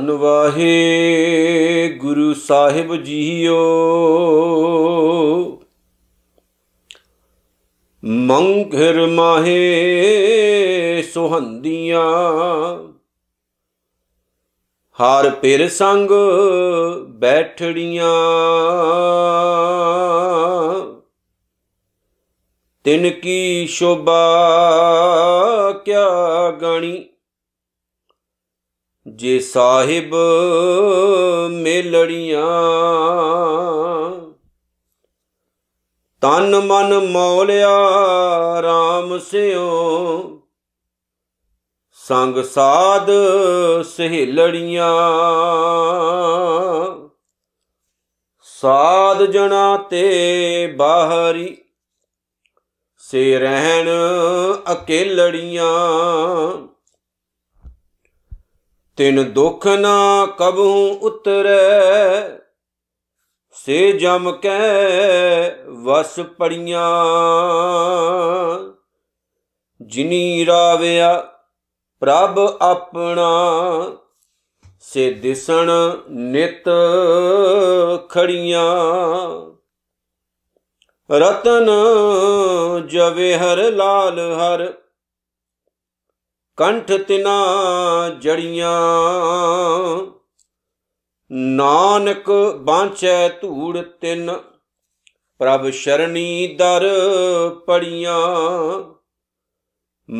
ਧੰਨ ਵਾਹੇ ਗੁਰੂ ਸਾਹਿਬ ਜੀਓ ਮੰਘਰ ਮਾਹੇ ਸੁਹੰਦੀਆਂ ਹਰ ਪਿਰ ਸੰਗ ਬੈਠੜੀਆਂ ਤਿਨ ਕੀ ਸ਼ੋਭਾ ਕਿਆ ਗਣੀ ਜੇ ਸਾਹਿਬ ਮੇਲੜੀਆਂ ਤਨ ਮਨ ਮੌਲਿਆ RAM ਸਿਓ ਸੰਗ ਸਾਧ ਸਹਿਲੜੀਆਂ ਸਾਧ ਜਣਾ ਤੇ ਬਾਹਰੀ ਸੇ ਰਹਿਣ ਅਕੇਲੜੀਆਂ ਤਿਨ ਦੁਖ ਨਾ ਕਬਹੂ ਉਤਰੈ ਸੇ ਜਮ ਕੈ ਵਸ ਪੜੀਆਂ ਜਿਨੀ ਰਾਵਿਆ ਪ੍ਰਭ ਆਪਣਾ ਸੇ ਦਿਸਣ ਨਿਤ ਖੜੀਆਂ ਰਤਨ ਜਵੇ ਹਰ ਲਾਲ ਹਰ ਕੰਠ ਤਿਨਾ ਜੜੀਆਂ ਨਾਨਕ ਬਾਂਚੈ ਧੂੜ ਤਿਨ ਪ੍ਰਭ ਸ਼ਰਣੀ ਦਰ ਪੜੀਆਂ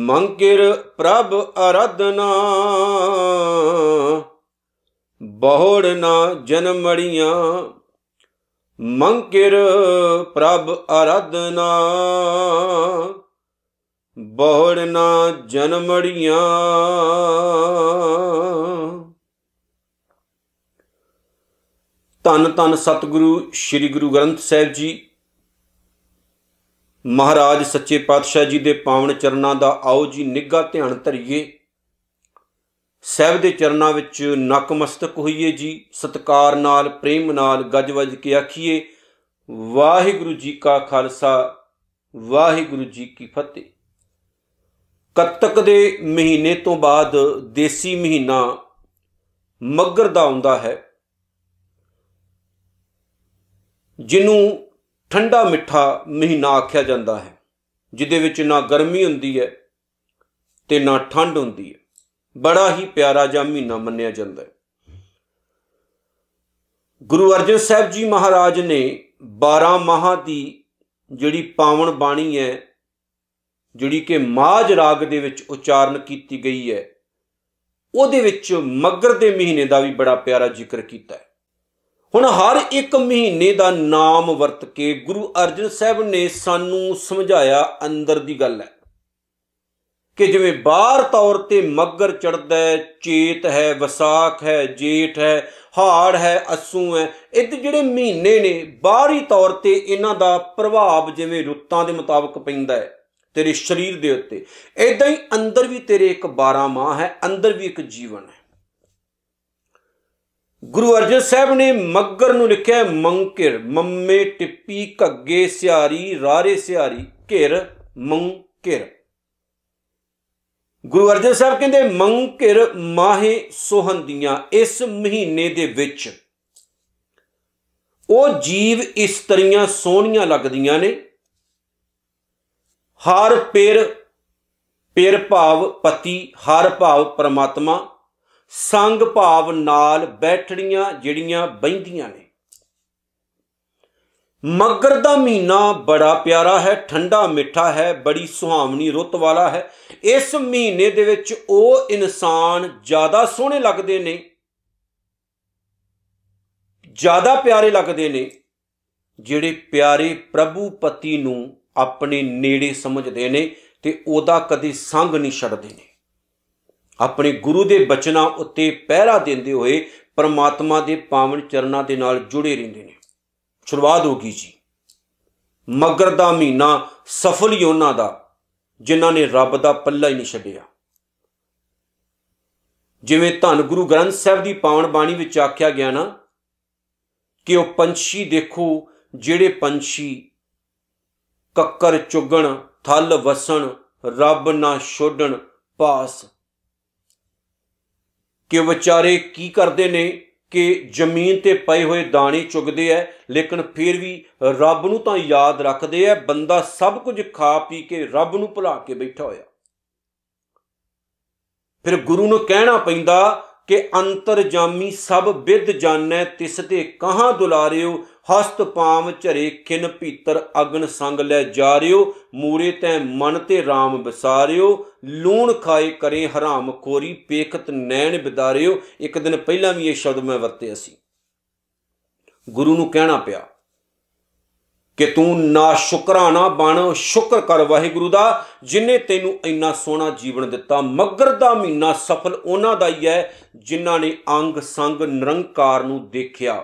ਮੰਕਿਰ ਪ੍ਰਭ ਅਰਧਨਾ ਬਹੁੜ ਨਾ ਜਨਮੜੀਆਂ ਮੰਕਿਰ ਪ੍ਰਭ ਅਰਧਨਾ ਬੋੜ ਨਾ ਜਨਮੜੀਆਂ ਤਨ ਤਨ ਸਤਿਗੁਰੂ ਸ੍ਰੀ ਗੁਰੂ ਗ੍ਰੰਥ ਸਾਹਿਬ ਜੀ ਮਹਾਰਾਜ ਸੱਚੇ ਪਾਤਸ਼ਾਹ ਜੀ ਦੇ ਪਾਵਨ ਚਰਨਾਂ ਦਾ ਆਓ ਜੀ ਨਿੱਗਾ ਧਿਆਨ ਧਰਿਏ ਸਹਿਬ ਦੇ ਚਰਨਾਂ ਵਿੱਚ ਨਕਮਸਤਕ ਹੋਈਏ ਜੀ ਸਤਕਾਰ ਨਾਲ ਪ੍ਰੇਮ ਨਾਲ ਗੱਜ ਵੱਜ ਕੇ ਆਖੀਏ ਵਾਹਿਗੁਰੂ ਜੀ ਕਾ ਖਾਲਸਾ ਵਾਹਿਗੁਰੂ ਜੀ ਕੀ ਫਤਿਹ ਕੱਤਕ ਦੇ ਮਹੀਨੇ ਤੋਂ ਬਾਅਦ ਦੇਸੀ ਮਹੀਨਾ ਮੱਗਰ ਦਾ ਆਉਂਦਾ ਹੈ ਜਿਹਨੂੰ ਠੰਡਾ ਮਿੱਠਾ ਮਹੀਨਾ ਆਖਿਆ ਜਾਂਦਾ ਹੈ ਜਿਦੇ ਵਿੱਚ ਨਾ ਗਰਮੀ ਹੁੰਦੀ ਹੈ ਤੇ ਨਾ ਠੰਡ ਹੁੰਦੀ ਹੈ ਬੜਾ ਹੀ ਪਿਆਰਾ ਜਿਹਾ ਮਹੀਨਾ ਮੰਨਿਆ ਜਾਂਦਾ ਹੈ ਗੁਰੂ ਅਰਜਨ ਸਾਹਿਬ ਜੀ ਮਹਾਰਾਜ ਨੇ 12 ਮਹਾ ਦੀ ਜਿਹੜੀ ਪਾਵਨ ਬਾਣੀ ਹੈ ਜਿਹੜੀ ਕਿ ਮਾਜ ਰਾਗ ਦੇ ਵਿੱਚ ਉਚਾਰਨ ਕੀਤੀ ਗਈ ਹੈ ਉਹਦੇ ਵਿੱਚ ਮਗਰ ਦੇ ਮਹੀਨੇ ਦਾ ਵੀ ਬੜਾ ਪਿਆਰਾ ਜ਼ਿਕਰ ਕੀਤਾ ਹੈ ਹੁਣ ਹਰ ਇੱਕ ਮਹੀਨੇ ਦਾ ਨਾਮ ਵਰਤ ਕੇ ਗੁਰੂ ਅਰਜਨ ਸਾਹਿਬ ਨੇ ਸਾਨੂੰ ਸਮਝਾਇਆ ਅੰਦਰ ਦੀ ਗੱਲ ਹੈ ਕਿ ਜਿਵੇਂ ਬਾਹਰ ਤੌਰ ਤੇ ਮੱਗਰ ਚੜਦਾ ਹੈ ਚੇਤ ਹੈ ਵਿਸਾਖ ਹੈ ਜੇਠ ਹੈ ਹਾੜ ਹੈ ਅਸੂ ਹੈ ਇਹ ਜਿਹੜੇ ਮਹੀਨੇ ਨੇ ਬਾਹਰੀ ਤੌਰ ਤੇ ਇਹਨਾਂ ਦਾ ਪ੍ਰਭਾਵ ਜਿਵੇਂ ਰੁੱਤਾਂ ਦੇ ਮੁਤਾਬਕ ਪੈਂਦਾ ਹੈ ਤੇਰੇ ਸਰੀਰ ਦੇ ਉੱਤੇ ਐਦਾਂ ਹੀ ਅੰਦਰ ਵੀ ਤੇਰੇ ਇੱਕ 12 ਮਾਹ ਹੈ ਅੰਦਰ ਵੀ ਇੱਕ ਜੀਵਨ ਹੈ ਗੁਰੂ ਅਰਜਨ ਸਾਹਿਬ ਨੇ ਮੱਗਰ ਨੂੰ ਲਿਖਿਆ ਮੰਕਿਰ ਮੰਮੇ ਟਿੱਪੀ ਘੱਗੇ ਸਿਆਰੀ ਰਾਰੇ ਸਿਆਰੀ ਘਿਰ ਮੰਕਿਰ ਗੁਰੂ ਅਰਜਨ ਸਾਹਿਬ ਕਹਿੰਦੇ ਮੰਕਿਰ ਮਾਹੇ ਸੋਹੰਦੀਆਂ ਇਸ ਮਹੀਨੇ ਦੇ ਵਿੱਚ ਉਹ ਜੀਵ ਇਸਤਰੀਆਂ ਸੋਹਣੀਆਂ ਲੱਗਦੀਆਂ ਨੇ ਹਰ ਪਿਰ ਪਿਰ ਭਾਵ ਪਤੀ ਹਰ ਭਾਵ ਪਰਮਾਤਮਾ ਸੰਗ ਭਾਵ ਨਾਲ ਬੈਠੜੀਆਂ ਜਿਹੜੀਆਂ ਬੈਂਦੀਆਂ ਨੇ ਮਗਰ ਦਾ ਮਹੀਨਾ ਬੜਾ ਪਿਆਰਾ ਹੈ ਠੰਡਾ ਮਿੱਠਾ ਹੈ ਬੜੀ ਸੁਹਾਵਣੀ ਰੁੱਤ ਵਾਲਾ ਹੈ ਇਸ ਮਹੀਨੇ ਦੇ ਵਿੱਚ ਉਹ ਇਨਸਾਨ ਜ਼ਿਆਦਾ ਸੋਹਣੇ ਲੱਗਦੇ ਨੇ ਜ਼ਿਆਦਾ ਪਿਆਰੇ ਲੱਗਦੇ ਨੇ ਜਿਹੜੇ ਪਿਆਰੇ ਪ੍ਰਭੂ ਪਤੀ ਨੂੰ ਆਪਣੇ ਨੇੜੇ ਸਮਝਦੇ ਨੇ ਤੇ ਉਹਦਾ ਕਦੀ ਸੰਗ ਨਹੀਂ ਛੱਡਦੇ ਨੇ ਆਪਣੇ ਗੁਰੂ ਦੇ ਬਚਨਾਂ ਉੱਤੇ ਪਹਿਰਾ ਦਿੰਦੇ ਹੋਏ ਪਰਮਾਤਮਾ ਦੇ ਪਾਵਨ ਚਰਨਾਂ ਦੇ ਨਾਲ ਜੁੜੇ ਰਹਿੰਦੇ ਨੇ ਸ਼ੁਰੂਆਤ ਹੋ ਗਈ ਜੀ ਮਗਰ ਦਾ ਮਹੀਨਾ ਸਫਲ ਹੀ ਉਹਨਾਂ ਦਾ ਜਿਨ੍ਹਾਂ ਨੇ ਰੱਬ ਦਾ ਪੱਲਾ ਹੀ ਨਹੀਂ ਛੱਡਿਆ ਜਿਵੇਂ ਧੰਨ ਗੁਰੂ ਗ੍ਰੰਥ ਸਾਹਿਬ ਦੀ ਪਾਵਨ ਬਾਣੀ ਵਿੱਚ ਆਖਿਆ ਗਿਆ ਨਾ ਕਿ ਉਹ ਪੰਛੀ ਦੇਖੋ ਜਿਹੜੇ ਪੰਛੀ ਕੱਕਰ ਚੁਗਣ ਥਲ ਵਸਣ ਰੱਬ ਨਾ ਛੋਡਣ ਪਾਸ ਕਿ ਵਿਚਾਰੇ ਕੀ ਕਰਦੇ ਨੇ ਕਿ ਜ਼ਮੀਨ ਤੇ ਪਏ ਹੋਏ ਦਾਣੇ ਚੁਗਦੇ ਐ ਲੇਕਿਨ ਫਿਰ ਵੀ ਰੱਬ ਨੂੰ ਤਾਂ ਯਾਦ ਰੱਖਦੇ ਐ ਬੰਦਾ ਸਭ ਕੁਝ ਖਾ ਪੀ ਕੇ ਰੱਬ ਨੂੰ ਭੁਲਾ ਕੇ ਬੈਠਾ ਹੋਇਆ ਫਿਰ ਗੁਰੂ ਨੂੰ ਕਹਿਣਾ ਪੈਂਦਾ ਕਿ ਅੰਤਰਜਾਮੀ ਸਭ ਵਿਦ ਜਾਣੈ ਤਿਸ ਤੇ ਕਹਾਂ ਦੁਲਾਰਿਓ ਹਸਤ ਪਾਮ ਝਰੇ ਕਿਨ ਭੀਤਰ ਅਗਨ ਸੰਗ ਲੈ ਜਾਰਿਓ ਮੂਰੇ ਤੈ ਮਨ ਤੇ RAM ਵਿਸਾਰਿਓ ਲੂਣ ਖਾਏ ਕਰੇ ਹਰਾਮ ਖੋਰੀ ਪੇਖਤ ਨੈਣ ਬਿਦਾਰਿਓ ਇੱਕ ਦਿਨ ਪਹਿਲਾਂ ਵੀ ਇਹ ਸ਼ਬਦ ਮੈਂ ਵਰਤੇ ਅਸੀਂ ਗੁਰੂ ਨੂੰ ਕਹਿਣਾ ਪਿਆ ਕਿ ਤੂੰ ਨਾ ਸ਼ੁਕਰਾਨਾ ਬਣ ਸ਼ੁਕਰ ਕਰ ਵਾਹਿਗੁਰੂ ਦਾ ਜਿਨੇ ਤੈਨੂੰ ਇੰਨਾ ਸੋਹਣਾ ਜੀਵਨ ਦਿੱਤਾ ਮਗਰ ਦਾ ਮਹੀਨਾ ਸਫਲ ਉਹਨਾਂ ਦਾ ਹੀ ਹੈ ਜਿਨ੍ਹਾਂ ਨੇ ਅੰਗ ਸੰਗ ਨਿਰੰਕਾਰ ਨੂੰ ਦੇਖਿਆ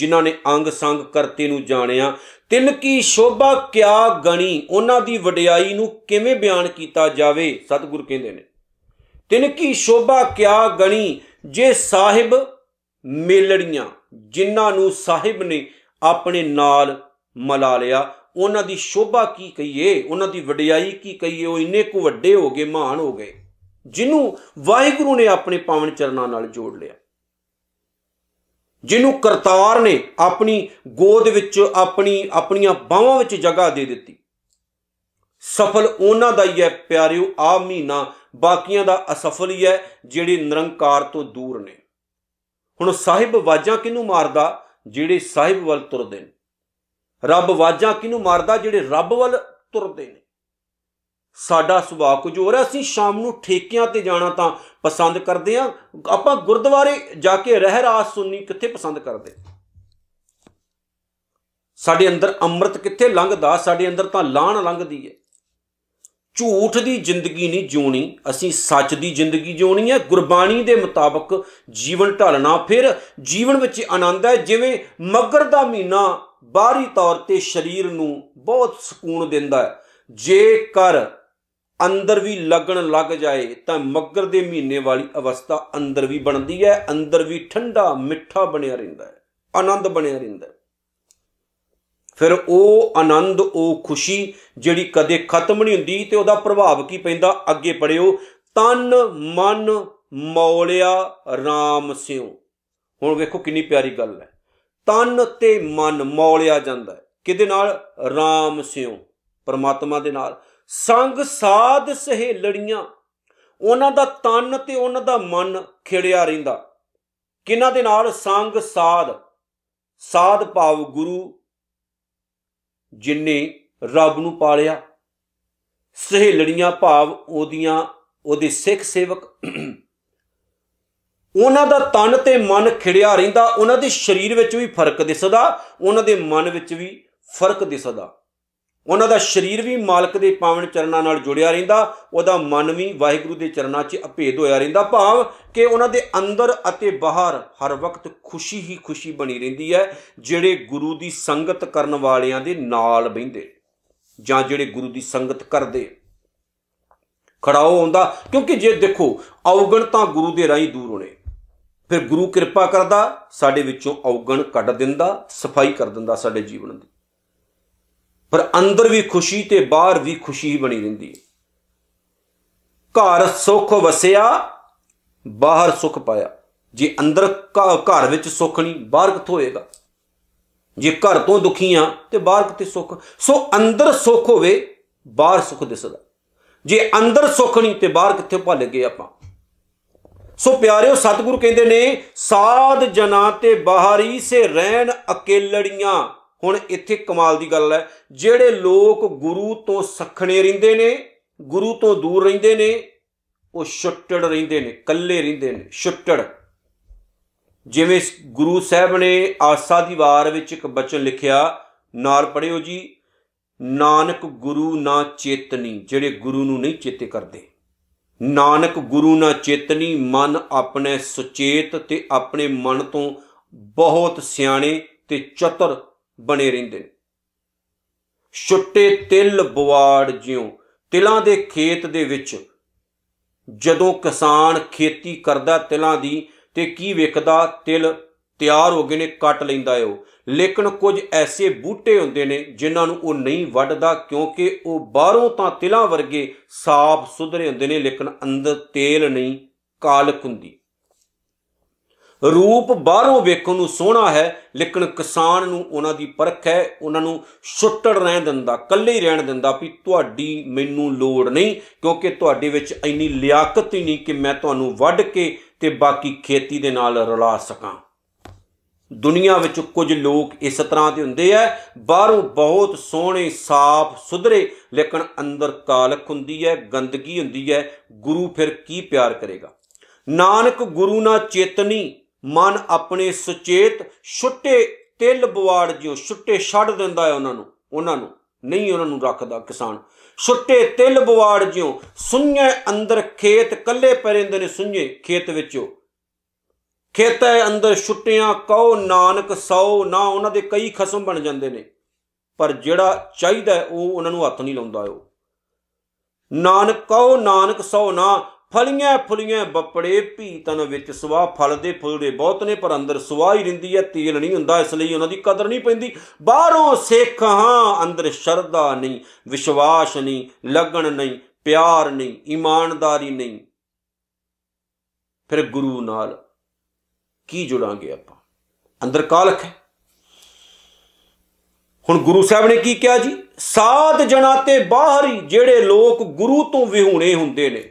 ਜਿਨ੍ਹਾਂ ਨੇ ਅੰਗ ਸੰਗ ਕਰਤੇ ਨੂੰ ਜਾਣਿਆ ਤਿੰਨ ਕੀ ਸ਼ੋਭਾ ਕਿਆ ਗਣੀ ਉਹਨਾਂ ਦੀ ਵਡਿਆਈ ਨੂੰ ਕਿਵੇਂ ਬਿਆਨ ਕੀਤਾ ਜਾਵੇ ਸਤਿਗੁਰ ਕਹਿੰਦੇ ਨੇ ਤਿੰਨ ਕੀ ਸ਼ੋਭਾ ਕਿਆ ਗਣੀ ਜੇ ਸਾਹਿਬ ਮੇਲੜੀਆਂ ਜਿਨ੍ਹਾਂ ਨੂੰ ਸਾਹਿਬ ਨੇ ਆਪਣੇ ਨਾਲ ਮਲਾ ਲਿਆ ਉਹਨਾਂ ਦੀ ਸ਼ੋਭਾ ਕੀ ਕਹੀਏ ਉਹਨਾਂ ਦੀ ਵਡਿਆਈ ਕੀ ਕਹੀਏ ਉਹ ਇੰਨੇ ਕੁ ਵੱਡੇ ਹੋ ਗਏ ਮਹਾਨ ਹੋ ਗਏ ਜਿਹਨੂੰ ਵਾਹਿਗੁਰੂ ਨੇ ਆਪਣੇ ਪਾਵਨ ਚਰਨਾਂ ਨਾਲ ਜੋੜ ਲਿਆ ਜਿਹਨੂੰ ਕਰਤਾਰ ਨੇ ਆਪਣੀ ਗੋਦ ਵਿੱਚ ਆਪਣੀ ਆਪਣੀਆਂ ਬਾਹਾਂ ਵਿੱਚ ਜਗ੍ਹਾ ਦੇ ਦਿੱਤੀ ਸਫਲ ਉਹਨਾਂ ਦਾ ਹੀ ਹੈ ਪਿਆਰਿਓ ਆ ਮਹੀਨਾ ਬਾਕੀਆਂ ਦਾ ਅਸਫਲ ਹੀ ਹੈ ਜਿਹੜੇ ਨਿਰੰਕਾਰ ਤੋਂ ਦੂਰ ਨੇ ਹੁਣ ਸਾਹਿਬ ਵਾਜਾਂ ਕਿਨੂੰ ਮਾਰਦਾ ਜਿਹੜੇ ਸਾਹਿਬ ਵੱਲ ਤੁਰਦੇ ਨੇ ਰੱਬ ਵਾਜਾਂ ਕਿਨੂੰ ਮਾਰਦਾ ਜਿਹੜੇ ਰੱਬ ਵੱਲ ਤੁਰਦੇ ਨੇ ਸਾਡਾ ਸੁਭਾਅ ਕੁਝ ਹੋਰ ਹੈ ਅਸੀਂ ਸ਼ਾਮ ਨੂੰ ਠੇਕਿਆਂ ਤੇ ਜਾਣਾ ਤਾਂ ਪਸੰਦ ਕਰਦੇ ਆ ਆਪਾਂ ਗੁਰਦੁਆਰੇ ਜਾ ਕੇ ਰਹਿ ਰਾਸ ਸੁਣਨੀ ਕਿੱਥੇ ਪਸੰਦ ਕਰਦੇ ਸਾਡੇ ਅੰਦਰ ਅੰਮ੍ਰਿਤ ਕਿੱਥੇ ਲੰਘਦਾ ਸਾਡੇ ਅੰਦਰ ਤਾਂ ਲਾਣ ਲੰਘਦੀ ਹੈ ਝੂਠ ਦੀ ਜ਼ਿੰਦਗੀ ਨਹੀਂ ਜਿਉਣੀ ਅਸੀਂ ਸੱਚ ਦੀ ਜ਼ਿੰਦਗੀ ਜਿਉਣੀ ਹੈ ਗੁਰਬਾਣੀ ਦੇ ਮੁਤਾਬਕ ਜੀਵਨ ਢਾਲਣਾ ਫਿਰ ਜੀਵਨ ਵਿੱਚ ਆਨੰਦ ਹੈ ਜਿਵੇਂ ਮਗਰ ਦਾ ਮਹੀਨਾ ਬਾਹਰੀ ਤੌਰ ਤੇ ਸਰੀਰ ਨੂੰ ਬਹੁਤ ਸਕੂਨ ਦਿੰਦਾ ਹੈ ਜੇਕਰ ਅੰਦਰ ਵੀ ਲੱਗਣ ਲੱਗ ਜਾਏ ਤਾਂ ਮੱਗਰ ਦੇ ਮਹੀਨੇ ਵਾਲੀ ਅਵਸਥਾ ਅੰਦਰ ਵੀ ਬਣਦੀ ਹੈ ਅੰਦਰ ਵੀ ਠੰਡਾ ਮਿੱਠਾ ਬਣਿਆ ਰਹਿੰਦਾ ਹੈ ਆਨੰਦ ਬਣਿਆ ਰਹਿੰਦਾ ਹੈ ਫਿਰ ਉਹ ਆਨੰਦ ਉਹ ਖੁਸ਼ੀ ਜਿਹੜੀ ਕਦੇ ਖਤਮ ਨਹੀਂ ਹੁੰਦੀ ਤੇ ਉਹਦਾ ਪ੍ਰਭਾਵ ਕੀ ਪੈਂਦਾ ਅੱਗੇ ਪੜਿਓ ਤਨ ਮਨ ਮੌਲਿਆ RAM ਸਿਉ ਹੁਣ ਵੇਖੋ ਕਿੰਨੀ ਪਿਆਰੀ ਗੱਲ ਹੈ ਤਨ ਤੇ ਮਨ ਮੌਲਿਆ ਜਾਂਦਾ ਕਿਦੇ ਕਿਹਦੇ ਨਾਲ RAM ਸਿਉ ਪਰਮਾਤਮਾ ਦੇ ਨਾਲ ਸੰਗ ਸਾਧ ਸਹੇਲੜੀਆਂ ਉਹਨਾਂ ਦਾ ਤਨ ਤੇ ਉਹਨਾਂ ਦਾ ਮਨ ਖਿੜਿਆ ਰਹਿੰਦਾ ਕਿਨਾਂ ਦੇ ਨਾਲ ਸੰਗ ਸਾਧ ਸਾਧ ਭਾਵ ਗੁਰੂ ਜਿਨਨੇ ਰੱਬ ਨੂੰ ਪਾਲਿਆ ਸਹੇਲੜੀਆਂ ਭਾਵ ਉਹਦੀਆਂ ਉਹਦੇ ਸਿੱਖ ਸੇਵਕ ਉਹਨਾਂ ਦਾ ਤਨ ਤੇ ਮਨ ਖਿੜਿਆ ਰਹਿੰਦਾ ਉਹਨਾਂ ਦੇ ਸਰੀਰ ਵਿੱਚ ਵੀ ਫਰਕ ਦਿਸਦਾ ਉਹਨਾਂ ਦੇ ਮਨ ਵਿੱਚ ਵੀ ਫਰਕ ਦਿਸਦਾ ਉਹਨਾਂ ਦਾ ਸਰੀਰ ਵੀ ਮਾਲਕ ਦੇ ਪਾਵਨ ਚਰਨਾਂ ਨਾਲ ਜੁੜਿਆ ਰਹਿੰਦਾ ਉਹਦਾ ਮਨ ਵੀ ਵਾਹਿਗੁਰੂ ਦੇ ਚਰਨਾਂ 'ਚ ਅਭੇਦ ਹੋਇਆ ਰਹਿੰਦਾ ਭਾਵ ਕਿ ਉਹਨਾਂ ਦੇ ਅੰਦਰ ਅਤੇ ਬਾਹਰ ਹਰ ਵਕਤ ਖੁਸ਼ੀ ਹੀ ਖੁਸ਼ੀ ਬਣੀ ਰਹਿੰਦੀ ਹੈ ਜਿਹੜੇ ਗੁਰੂ ਦੀ ਸੰਗਤ ਕਰਨ ਵਾਲਿਆਂ ਦੇ ਨਾਲ ਬੈਂਦੇ ਜਾਂ ਜਿਹੜੇ ਗੁਰੂ ਦੀ ਸੰਗਤ ਕਰਦੇ ਖੜਾਓ ਹੁੰਦਾ ਕਿਉਂਕਿ ਜੇ ਦੇਖੋ ਔਗਣ ਤਾਂ ਗੁਰੂ ਦੇ ਰਾਹੀਂ ਦੂਰ ਹੋਣੇ ਫਿਰ ਗੁਰੂ ਕਿਰਪਾ ਕਰਦਾ ਸਾਡੇ ਵਿੱਚੋਂ ਔਗਣ ਕੱਢ ਦਿੰਦਾ ਸਫਾਈ ਕਰ ਦਿੰਦਾ ਸਾਡੇ ਜੀਵਨ ਦੀ ਪਰ ਅੰਦਰ ਵੀ ਖੁਸ਼ੀ ਤੇ ਬਾਹਰ ਵੀ ਖੁਸ਼ੀ ਹੀ ਬਣੀ ਰਹਿੰਦੀ ਹੈ ਘਰ ਸੁਖ ਵਸਿਆ ਬਾਹਰ ਸੁਖ ਪਾਇਆ ਜੇ ਅੰਦਰ ਘਰ ਵਿੱਚ ਸੁਖ ਨਹੀਂ ਬਾਹਰ ਕਿੱਥੋਂ ਹੋਏਗਾ ਜੇ ਘਰ ਤੋਂ ਦੁਖੀ ਆ ਤੇ ਬਾਹਰ ਕਿਤੇ ਸੁਖ ਸੋ ਅੰਦਰ ਸੁਖ ਹੋਵੇ ਬਾਹਰ ਸੁਖ ਦਿਸਦਾ ਜੇ ਅੰਦਰ ਸੁਖ ਨਹੀਂ ਤੇ ਬਾਹਰ ਕਿੱਥੇ ਭੱਲ ਗਏ ਆਪਾਂ ਸੋ ਪਿਆਰਿਓ ਸਤਿਗੁਰੂ ਕਹਿੰਦੇ ਨੇ ਸਾਧ ਜਨਾ ਤੇ ਬਾਹਰੀ ਸੇ ਰਹਿਣ ਅਕੇਲੜੀਆਂ ਹੁਣ ਇੱਥੇ ਕਮਾਲ ਦੀ ਗੱਲ ਹੈ ਜਿਹੜੇ ਲੋਕ ਗੁਰੂ ਤੋਂ ਸਖਣੇ ਰਹਿੰਦੇ ਨੇ ਗੁਰੂ ਤੋਂ ਦੂਰ ਰਹਿੰਦੇ ਨੇ ਉਹ ਛੁੱਟੜ ਰਹਿੰਦੇ ਨੇ ਕੱਲੇ ਰਹਿੰਦੇ ਨੇ ਛੁੱਟੜ ਜਿਵੇਂ ਗੁਰੂ ਸਾਹਿਬ ਨੇ ਆਸਾ ਦੀ ਵਾਰ ਵਿੱਚ ਇੱਕ ਬਚਨ ਲਿਖਿਆ ਨਾਲ ਪੜਿਓ ਜੀ ਨਾਨਕ ਗੁਰੂ ਨਾ ਚੇਤਨੀ ਜਿਹੜੇ ਗੁਰੂ ਨੂੰ ਨਹੀਂ ਚੇਤੇ ਕਰਦੇ ਨਾਨਕ ਗੁਰੂ ਨਾ ਚੇਤਨੀ ਮਨ ਆਪਣੇ ਸੁਚੇਤ ਤੇ ਆਪਣੇ ਮਨ ਤੋਂ ਬਹੁਤ ਸਿਆਣੇ ਤੇ ਚਤਰ ਬਣੇ ਰਹਿੰਦੇ ਨੇ ਛੁੱਟੇ ਤਿਲ ਬਵਾੜ ਜਿਉ ਤਿਲਾਂ ਦੇ ਖੇਤ ਦੇ ਵਿੱਚ ਜਦੋਂ ਕਿਸਾਨ ਖੇਤੀ ਕਰਦਾ ਤਿਲਾਂ ਦੀ ਤੇ ਕੀ ਵੇਖਦਾ ਤਿਲ ਤਿਆਰ ਹੋ ਗਏ ਨੇ ਕੱਟ ਲੈਂਦਾ ਓ ਉਹ ਲੇਕਿਨ ਕੁਝ ਐਸੇ ਬੂਟੇ ਹੁੰਦੇ ਨੇ ਜਿਨ੍ਹਾਂ ਨੂੰ ਉਹ ਨਹੀਂ ਵੱਢਦਾ ਕਿਉਂਕਿ ਉਹ ਬਾਹਰੋਂ ਤਾਂ ਤਿਲਾਂ ਵਰਗੇ ਸਾਫ਼ ਸੁਧਰੇ ਹੁੰਦੇ ਨੇ ਲੇਕਿਨ ਅੰਦਰ ਤੇਲ ਨਹੀਂ ਕਾਲਕ ਹੁੰਦੀ ਰੂਪ ਬਾਹਰੋਂ ਵੇਖਣ ਨੂੰ ਸੋਹਣਾ ਹੈ ਲੇਕਿਨ ਕਿਸਾਨ ਨੂੰ ਉਹਨਾਂ ਦੀ ਪਰਖ ਹੈ ਉਹਨਾਂ ਨੂੰ ਛੁੱਟੜ ਰਹਿਣ ਦਿੰਦਾ ਕੱਲੇ ਹੀ ਰਹਿਣ ਦਿੰਦਾ ਵੀ ਤੁਹਾਡੀ ਮੈਨੂੰ ਲੋੜ ਨਹੀਂ ਕਿਉਂਕਿ ਤੁਹਾਡੇ ਵਿੱਚ ਇੰਨੀ ਲਿਆਕਤ ਹੀ ਨਹੀਂ ਕਿ ਮੈਂ ਤੁਹਾਨੂੰ ਵੱਢ ਕੇ ਤੇ ਬਾਕੀ ਖੇਤੀ ਦੇ ਨਾਲ ਰਲਾ ਸਕਾਂ ਦੁਨੀਆ ਵਿੱਚ ਕੁਝ ਲੋਕ ਇਸ ਤਰ੍ਹਾਂ ਦੇ ਹੁੰਦੇ ਆ ਬਾਹਰੋਂ ਬਹੁਤ ਸੋਹਣੇ ਸਾਫ਼ ਸੁਧਰੇ ਲੇਕਿਨ ਅੰਦਰ ਕਾਲਖ ਹੁੰਦੀ ਹੈ ਗੰਦਗੀ ਹੁੰਦੀ ਹੈ ਗੁਰੂ ਫਿਰ ਕੀ ਪਿਆਰ ਕਰੇਗਾ ਨਾਨਕ ਗੁਰੂ ਨਾ ਚੇਤਨੀ ਮਨ ਆਪਣੇ ਸੁਚੇਤ ਛੁੱਟੇ ਤਿਲ ਬਵਾੜ ਜਿਉ ਛੁੱਟੇ ਛੱਡ ਦਿੰਦਾ ਹੈ ਉਹਨਾਂ ਨੂੰ ਉਹਨਾਂ ਨੂੰ ਨਹੀਂ ਉਹਨਾਂ ਨੂੰ ਰੱਖਦਾ ਕਿਸਾਨ ਛੁੱਟੇ ਤਿਲ ਬਵਾੜ ਜਿਉ ਸੁੰਨੇ ਅੰਦਰ ਖੇਤ ਕੱਲੇ ਪਰਿੰਦੇ ਨੇ ਸੁੰਨੇ ਖੇਤ ਵਿੱਚੋਂ ਖੇਤੇ ਅੰਦਰ ਛੁੱਟੀਆਂ ਕਉ ਨਾਨਕ ਸੌ ਨਾ ਉਹਨਾਂ ਦੇ ਕਈ ਖਸਮ ਬਣ ਜਾਂਦੇ ਨੇ ਪਰ ਜਿਹੜਾ ਚਾਹੀਦਾ ਉਹ ਉਹਨਾਂ ਨੂੰ ਹੱਥ ਨਹੀਂ ਲਾਉਂਦਾ ਉਹ ਨਾਨਕ ਕਉ ਨਾਨਕ ਸੌ ਨਾ ਫਲੀਆਂ ਫੁਲੀਆਂ ਬੱਪੜੇ ਭੀ ਤਨ ਵਿੱਚ ਸਵਾ ਫਲ ਦੇ ਫੁਲੜੇ ਬਹੁਤ ਨੇ ਪਰ ਅੰਦਰ ਸਵਾ ਹੀ ਰਹਿੰਦੀ ਹੈ ਤੇਲ ਨਹੀਂ ਹੁੰਦਾ ਇਸ ਲਈ ਉਹਨਾਂ ਦੀ ਕਦਰ ਨਹੀਂ ਪੈਂਦੀ ਬਾਹਰੋਂ ਸਿੱਖ ਹਾਂ ਅੰਦਰ ਸ਼ਰਧਾ ਨਹੀਂ ਵਿਸ਼ਵਾਸ ਨਹੀਂ ਲੱਗਣ ਨਹੀਂ ਪਿਆਰ ਨਹੀਂ ਇਮਾਨਦਾਰੀ ਨਹੀਂ ਫਿਰ ਗੁਰੂ ਨਾਲ ਕੀ ਜੁੜਾਂਗੇ ਆਪਾਂ ਅੰਦਰ ਕਾਲਖ ਹੈ ਹੁਣ ਗੁਰੂ ਸਾਹਿਬ ਨੇ ਕੀ ਕਿਹਾ ਜੀ ਸਾਧ ਜਣਾ ਤੇ ਬਾਹਰੀ ਜਿਹੜੇ ਲੋਕ ਗੁਰੂ ਤੋਂ ਵਿਹੂਣੇ ਹੁੰਦੇ ਨੇ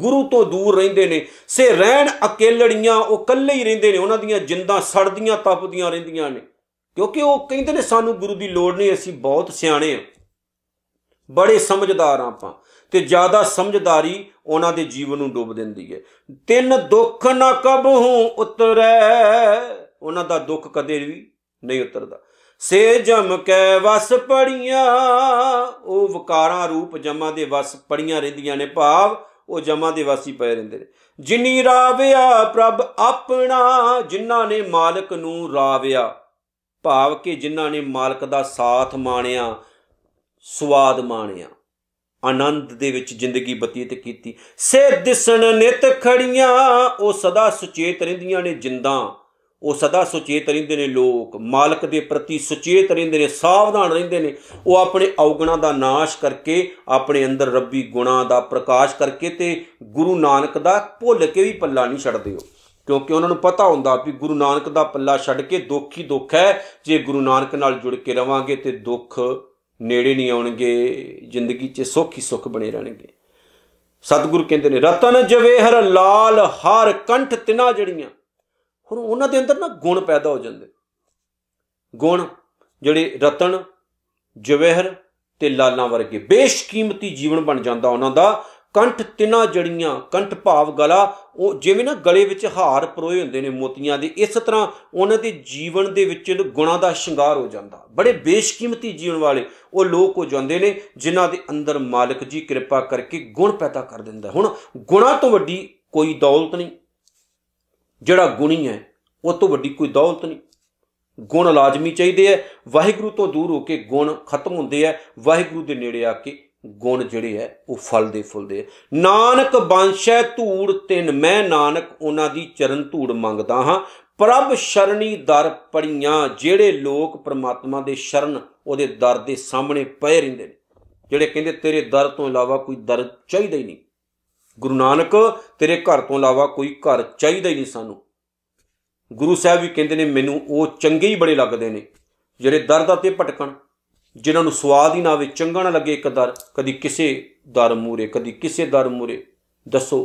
ਗੁਰੂ ਤੋਂ ਦੂਰ ਰਹਿੰਦੇ ਨੇ ਸੇ ਰਹਿਣ ਅਕੇਲੜੀਆਂ ਉਹ ਇਕੱਲੇ ਹੀ ਰਹਿੰਦੇ ਨੇ ਉਹਨਾਂ ਦੀਆਂ ਜਿੰਦਾਂ ਸੜਦੀਆਂ ਤਪਦੀਆਂ ਰਹਿੰਦੀਆਂ ਨੇ ਕਿਉਂਕਿ ਉਹ ਕਹਿੰਦੇ ਨੇ ਸਾਨੂੰ ਗੁਰੂ ਦੀ ਲੋੜ ਨਹੀਂ ਅਸੀਂ ਬਹੁਤ ਸਿਆਣੇ ਆ ਬੜੇ ਸਮਝਦਾਰ ਆਪਾਂ ਤੇ ਜ਼ਿਆਦਾ ਸਮਝਦਾਰੀ ਉਹਨਾਂ ਦੇ ਜੀਵਨ ਨੂੰ ਡੁੱਬ ਦਿੰਦੀ ਹੈ ਤਿੰਨ ਦੁੱਖ ਨਾ ਕਬਹੂ ਉਤਰੈ ਉਹਨਾਂ ਦਾ ਦੁੱਖ ਕਦੇ ਵੀ ਨਹੀਂ ਉਤਰਦਾ ਸੇ ਜਮ ਕੈ ਵਸ ਪੜੀਆਂ ਉਹ ਵਿਕਾਰਾਂ ਰੂਪ ਜਮਾਂ ਦੇ ਵਸ ਪੜੀਆਂ ਰਹਿੰਦੀਆਂ ਨੇ ਭਾਵ ਉਹ ਜਮਾਂ ਦੇ ਵਾਸੀ ਪਏ ਰਹਿੰਦੇ ਨੇ ਜਿਨੀ ਰਾਵਿਆ ਪ੍ਰਭ ਆਪਣਾ ਜਿਨ੍ਹਾਂ ਨੇ ਮਾਲਕ ਨੂੰ ਰਾਵਿਆ ਭਾਵ ਕਿ ਜਿਨ੍ਹਾਂ ਨੇ ਮਾਲਕ ਦਾ ਸਾਥ ਮਾਣਿਆ ਸਵਾਦ ਮਾਣਿਆ ਆਨੰਦ ਦੇ ਵਿੱਚ ਜ਼ਿੰਦਗੀ ਬਤੀਤ ਕੀਤੀ ਸੇ ਦਿਸਣ ਨਿਤ ਖੜੀਆਂ ਉਹ ਸਦਾ ਸੁਚੇਤ ਰਹਿੰਦੀਆਂ ਨੇ ਜਿੰਦਾਂ ਉਹ ਸਦਾ ਸੁਚੇਤ ਰਹਿੰਦੇ ਨੇ ਲੋਕ ਮਾਲਕ ਦੇ ਪ੍ਰਤੀ ਸੁਚੇਤ ਰਹਿੰਦੇ ਨੇ ਸਾਵਧਾਨ ਰਹਿੰਦੇ ਨੇ ਉਹ ਆਪਣੇ ਔਗਣਾ ਦਾ ਨਾਸ਼ ਕਰਕੇ ਆਪਣੇ ਅੰਦਰ ਰੱਬੀ ਗੁਣਾ ਦਾ ਪ੍ਰਕਾਸ਼ ਕਰਕੇ ਤੇ ਗੁਰੂ ਨਾਨਕ ਦਾ ਭੁੱਲ ਕੇ ਵੀ ਪੱਲਾ ਨਹੀਂ ਛੱਡਦੇ ਹੋ ਕਿਉਂਕਿ ਉਹਨਾਂ ਨੂੰ ਪਤਾ ਹੁੰਦਾ ਵੀ ਗੁਰੂ ਨਾਨਕ ਦਾ ਪੱਲਾ ਛੱਡ ਕੇ ਦੁੱਖ ਹੀ ਦੁੱਖ ਹੈ ਜੇ ਗੁਰੂ ਨਾਨਕ ਨਾਲ ਜੁੜ ਕੇ ਰਵਾਂਗੇ ਤੇ ਦੁੱਖ ਨੇੜੇ ਨਹੀਂ ਆਉਣਗੇ ਜ਼ਿੰਦਗੀ 'ਚ ਸੁੱਖ ਹੀ ਸੁੱਖ ਬਣੇ ਰਹਿਣਗੇ ਸਤਿਗੁਰੂ ਕਹਿੰਦੇ ਨੇ ਰਤਨ ਜਵੇਹਰ ਲਾਲ ਹਰ ਕੰਠ ਤਿਨਾ ਜੜੀਆਂ ਹੁਣ ਉਹਨਾਂ ਦੇ ਅੰਦਰ ਨਾ ਗੁਣ ਪੈਦਾ ਹੋ ਜਾਂਦੇ ਗੁਣ ਜਿਹੜੇ ਰਤਨ ਜਵੇਹਰ ਤੇ ਲਾਲਾਂ ਵਰਗੇ ਬੇਸ਼ਕੀਮਤੀ ਜੀਵਨ ਬਣ ਜਾਂਦਾ ਉਹਨਾਂ ਦਾ ਕੰਠ ਤਿਨਾ ਜੜੀਆਂ ਕੰਠ ਭਾਵ ਗਲਾ ਉਹ ਜਿਵੇਂ ਨਾ ਗਲੇ ਵਿੱਚ ਹਾਰ ਪਰੋਏ ਹੁੰਦੇ ਨੇ ਮੋਤੀਆਂ ਦੇ ਇਸ ਤਰ੍ਹਾਂ ਉਹਨਾਂ ਦੇ ਜੀਵਨ ਦੇ ਵਿੱਚ ਗੁਣਾ ਦਾ ਸ਼ਿੰਗਾਰ ਹੋ ਜਾਂਦਾ ਬੜੇ ਬੇਸ਼ਕੀਮਤੀ ਜੀਵਨ ਵਾਲੇ ਉਹ ਲੋਕ ਹੋ ਜਾਂਦੇ ਨੇ ਜਿਨ੍ਹਾਂ ਦੇ ਅੰਦਰ ਮਾਲਕ ਜੀ ਕਿਰਪਾ ਕਰਕੇ ਗੁਣ ਪੈਦਾ ਕਰ ਦਿੰਦਾ ਹੁਣ ਗੁਣਾ ਤੋਂ ਵੱਡੀ ਕੋਈ ਦੌਲਤ ਨਹੀਂ ਜਿਹੜਾ ਗੁਣੀ ਹੈ ਉਹ ਤੋਂ ਵੱਡੀ ਕੋਈ ਦੌਲਤ ਨਹੀਂ ਗੁਣ ਲਾਜ਼ਮੀ ਚਾਹੀਦੇ ਹੈ ਵਾਹਿਗੁਰੂ ਤੋਂ ਦੂਰ ਹੋ ਕੇ ਗੁਣ ਖਤਮ ਹੁੰਦੇ ਹੈ ਵਾਹਿਗੁਰੂ ਦੇ ਨੇੜੇ ਆ ਕੇ ਗੁਣ ਜਿਹੜੇ ਐ ਉਹ ਫਲ ਦੇ ਫੁੱਲ ਦੇ ਨਾਨਕ ਬੰਸ਼ੈ ਧੂੜ ਤਿੰਨ ਮੈਂ ਨਾਨਕ ਉਹਨਾਂ ਦੀ ਚਰਨ ਧੂੜ ਮੰਗਦਾ ਹਾਂ ਪ੍ਰਭ ਸ਼ਰਣੀ ਦਰ ਪੜੀਆਂ ਜਿਹੜੇ ਲੋਕ ਪ੍ਰਮਾਤਮਾ ਦੇ ਸ਼ਰਨ ਉਹਦੇ ਦਰ ਦੇ ਸਾਹਮਣੇ ਪਏ ਰਹਿੰਦੇ ਨੇ ਜਿਹੜੇ ਕਹਿੰਦੇ ਤੇਰੇ ਦਰ ਤੋਂ ਇਲਾਵਾ ਕੋਈ ਦਰ ਚਾਹੀਦਾ ਹੀ ਨਹੀਂ ਗੁਰੂ ਨਾਨਕ ਤੇਰੇ ਘਰ ਤੋਂ ਇਲਾਵਾ ਕੋਈ ਘਰ ਚਾਹੀਦਾ ਹੀ ਨਹੀਂ ਸਾਨੂੰ ਗੁਰੂ ਸਾਹਿਬ ਵੀ ਕਹਿੰਦੇ ਨੇ ਮੈਨੂੰ ਉਹ ਚੰਗੇ ਹੀ ਬੜੇ ਲੱਗਦੇ ਨੇ ਜਿਹੜੇ ਦਰ ਦਾ ਤੇ ਭਟਕਣ ਜਿਨ੍ਹਾਂ ਨੂੰ ਸਵਾਦ ਹੀ ਨਾ ਆਵੇ ਚੰਗਾ ਨਾ ਲੱਗੇ ਇੱਕ ਦਰ ਕਦੀ ਕਿਸੇ ਦਰ ਮੂਰੇ ਕਦੀ ਕਿਸੇ ਦਰ ਮੂਰੇ ਦੱਸੋ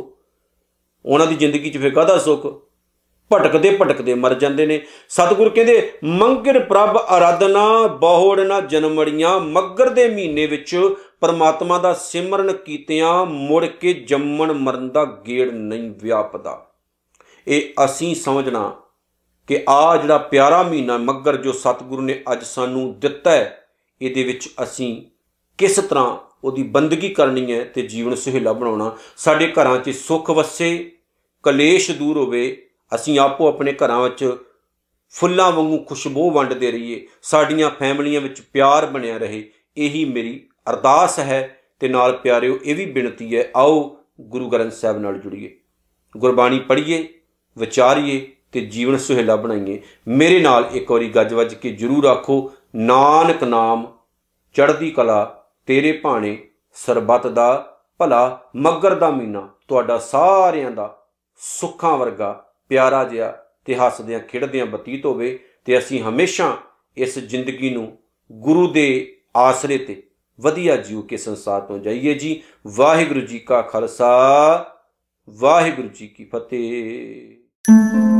ਉਹਨਾਂ ਦੀ ਜ਼ਿੰਦਗੀ 'ਚ ਫੇਰ ਕਾਹਦਾ ਸੁੱਖ ਭਟਕਦੇ ਭਟਕਦੇ ਮਰ ਜਾਂਦੇ ਨੇ ਸਤਿਗੁਰ ਕਹਿੰਦੇ ਮੰਗਰ ਪ੍ਰਭ ਅਰਾਧਨਾ ਬਹੁੜ ਨਾ ਜਨਮੜੀਆਂ ਮੱਗਰ ਦੇ ਮਹੀਨੇ ਵਿੱਚ ਪਰਮਾਤਮਾ ਦਾ ਸਿਮਰਨ ਕੀਤਿਆਂ ਮੁੜ ਕੇ ਜੰਮਣ ਮਰਨ ਦਾ ਗੇੜ ਨਹੀਂ ਵਿਆਪਦਾ ਇਹ ਅਸੀਂ ਸਮਝਣਾ ਕਿ ਆ ਜਿਹੜਾ ਪਿਆਰਾ ਮਹੀਨਾ ਮੱਗਰ ਜੋ ਸਤਿਗੁਰੂ ਨੇ ਅੱਜ ਸਾਨੂੰ ਦਿੱਤਾ ਹੈ ਇਹਦੇ ਵਿੱਚ ਅਸੀਂ ਕਿਸ ਤਰ੍ਹਾਂ ਉਹਦੀ ਬੰਦਗੀ ਕਰਨੀ ਹੈ ਤੇ ਜੀਵਨ ਸੁਹੇਲਾ ਬਣਾਉਣਾ ਸਾਡੇ ਘਰਾਂ 'ਚ ਸੁੱਖ ਵਸੇ ਕਲੇਸ਼ ਦੂਰ ਹੋਵੇ ਅਸੀਂ ਆਪੋ ਆਪਣੇ ਘਰਾਂ ਵਿੱਚ ਫੁੱਲਾਂ ਵਾਂਗੂ ਖੁਸ਼ਬੂ ਵੰਡਦੇ ਰਹੀਏ ਸਾਡੀਆਂ ਫੈਮਲੀਆਂ ਵਿੱਚ ਪਿਆਰ ਬਣਿਆ ਰਹੇ ਇਹੀ ਮੇਰੀ ਅਰਦਾਸ ਹੈ ਤੇ ਨਾਲ ਪਿਆਰਿਓ ਇਹ ਵੀ ਬੇਨਤੀ ਹੈ ਆਓ ਗੁਰੂ ਗ੍ਰੰਥ ਸਾਹਿਬ ਨਾਲ ਜੁੜੀਏ ਗੁਰਬਾਣੀ ਪੜ੍ਹੀਏ ਵਿਚਾਰੀਏ ਤੇ ਜੀਵਨ ਸੁਹੇਲਾ ਬਣਾਈਏ ਮੇਰੇ ਨਾਲ ਇੱਕ ਵਾਰੀ ਗੱਜ ਵੱਜ ਕੇ ਜਰੂਰ ਆਖੋ ਨਾਨਕ ਨਾਮ ਚੜ੍ਹਦੀ ਕਲਾ ਤੇਰੇ ਭਾਣੇ ਸਰਬਤ ਦਾ ਭਲਾ ਮੱਗਰ ਦਾ ਮੀਨਾ ਤੁਹਾਡਾ ਸਾਰਿਆਂ ਦਾ ਸੁੱਖਾਂ ਵਰਗਾ ਪਿਆਰਾ ਜਿਹਾ ਤੇ ਹੱਸਦਿਆਂ ਖੇਡਦਿਆਂ ਬਤੀਤ ਹੋਵੇ ਤੇ ਅਸੀਂ ਹਮੇਸ਼ਾ ਇਸ ਜ਼ਿੰਦਗੀ ਨੂੰ ਗੁਰੂ ਦੇ ਆਸਰੇ ਤੇ ਵਧੀਆ ਜੀਉ ਕੇ ਸੰਸਾਰ ਤੋਂ ਜਾਈਏ ਜੀ ਵਾਹਿਗੁਰੂ ਜੀ ਕਾ ਖਾਲਸਾ ਵਾਹਿਗੁਰੂ ਜੀ ਕੀ ਫਤਿਹ